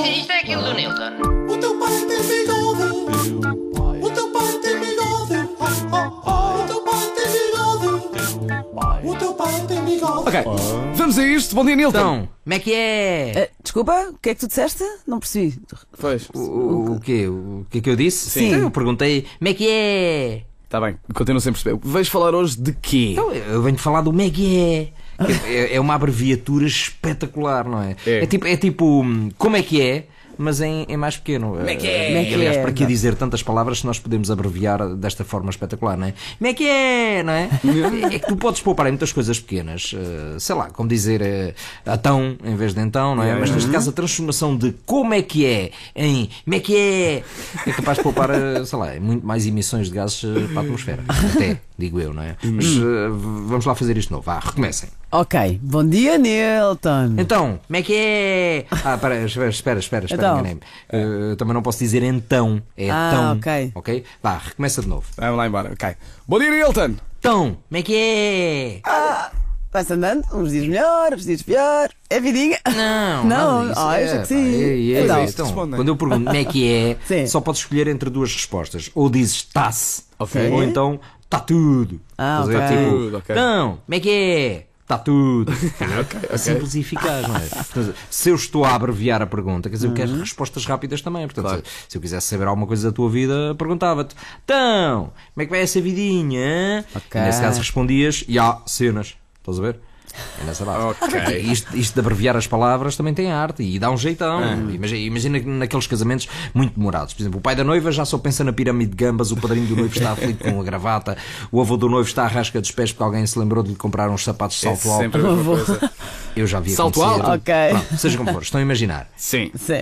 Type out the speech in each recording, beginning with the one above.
Isto é aquilo do Newton. O teu pai tem bigode. O teu pai tem bigode. O teu pai tem bigode. O teu pai tem bigode. Ok, vamos a isto. Bom dia, Newton. Então, como é que é? Eh, desculpa, o que é que tu disseste? Não percebi. Pois. O, o, o quê? O que é que eu disse? Sim. eu perguntei, como é que é? Está bem, continuo sem perceber. Vais falar hoje de quê? Então, eu venho falar do como é. É, é uma abreviatura espetacular, não é? É. é tipo, é tipo, hum, como é que é? mas em, em mais pequeno. Como é que eh, é? Aliás, é é? para que dizer tantas palavras se nós podemos abreviar desta forma espetacular, não é? Como é que é? Não é? é que tu podes poupar em muitas coisas pequenas, eh, sei lá, como dizer eh, atão em vez de então, não é? Mas neste caso a transformação de como é que é em como é que é é capaz de poupar, sei lá, muito mais emissões de gases para a atmosfera. Até, digo eu, não é? Uhum. Mas vamos lá fazer isto novo. Vá, recomecem. Ok, bom dia, Nilton. Então, como é que é? Ah, espera, espera, espera. espera. Então, então. É? enganei-me. Uh, também não posso dizer então, é ah, tão. Ok. Ok? Vá, recomeça de novo. Vamos lá embora, ok. Bom dia, Hilton! Então, como é que é? Ah, vai-se andando, uns dias melhor, uns dias pior. É vidinha? Não, não. não ah, é, que sim. É, é, então, é então, responde, quando eu pergunto como é que é, só podes escolher entre duas respostas. Ou dizes tá-se, okay. ou então tá tudo. Ah, okay. Tipo, tá okay. Então, como é que é? está tudo. okay, okay. Simples e eficaz, não é? Portanto, ah, se eu estou a abreviar a pergunta, quer dizer, eu quero uhum. respostas rápidas também. Portanto, claro. se, se eu quisesse saber alguma coisa da tua vida, perguntava-te: então, como é que vai essa vidinha? Okay. E nesse caso respondias: e há cenas. Estás a ver? É nessa base. Okay. Isto, isto, de abreviar as palavras também tem arte e dá um jeitão. Ah. Imagina, imagina naqueles casamentos muito demorados. Por exemplo, o pai da noiva já só pensa na pirâmide de gambas, o padrinho do noivo está aflito com a gravata, o avô do noivo está à rasca dos pés porque alguém se lembrou de lhe comprar uns sapatos de é salto alto. Sempre Eu já vi Salto alto? Ok. Pronto, seja como for, estão a imaginar. Sim. Sim.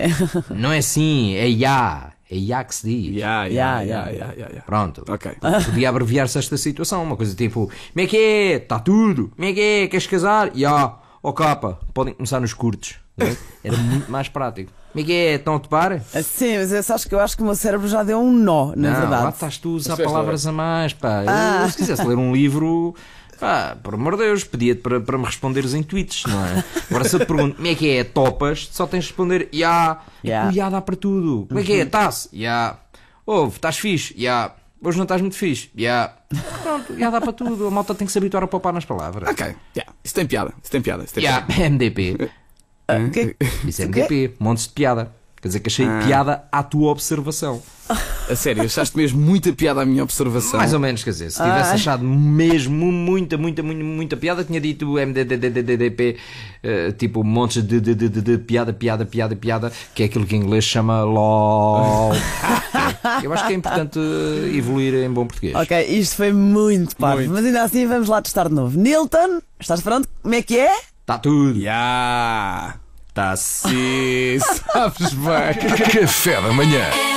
Não é assim, é ya. É IAXD. Yeah, yeah, yeah, yeah, Pronto. Podia abreviar-se esta situação. Uma coisa tipo: Como é que é? Está tudo? Como é que é? Queres casar? Ya. Oh capa, podem começar nos curtos. É? Era muito mais prático. Como é que é? Estão a topar? Sim, mas eu acho que, eu acho que o meu cérebro já deu um nó, na verdade. Lá estás tu a usar palavras a mais, pá. Ah. Se quisesse ler um livro Pá, ah, por amor de Deus, pedia-te para, para me responderes em tweets, não é? Agora se eu te pergunto como é que é, é topas, só tens de responder ya. É yeah. Ya dá para tudo. Como é que é, tá Ya. Ouve, estás fixe? Ya. Yeah. Hoje não estás muito fixe? Ya. Yeah. Pronto, ya dá para tudo. A malta tem que se habituar a poupar nas palavras. Ok, yeah. isso tem piada, isso tem piada. Ya, tem piada. MDP. Ah, isso é MDP, montes de piada. Quer dizer, que achei ah. piada à tua observação. A sério, achaste mesmo muita piada à minha observação? Mais ou menos, quer dizer, se tivesse ah. achado mesmo muita, muita, muita, muita piada, tinha dito MDDDDDP, uh, eh, tipo um monte de, de, de, de, piada, piada, piada, piada, que é aquilo que em inglês chama LOL. Eu acho que é importante eh, evoluir em bom português. Ok, isto foi muito parvo, mas ainda assim vamos lá testar de novo. Nilton, estás pronto? Como é que é? Está tudo. Yeah. Tá-se, sabes bem. Café da manhã.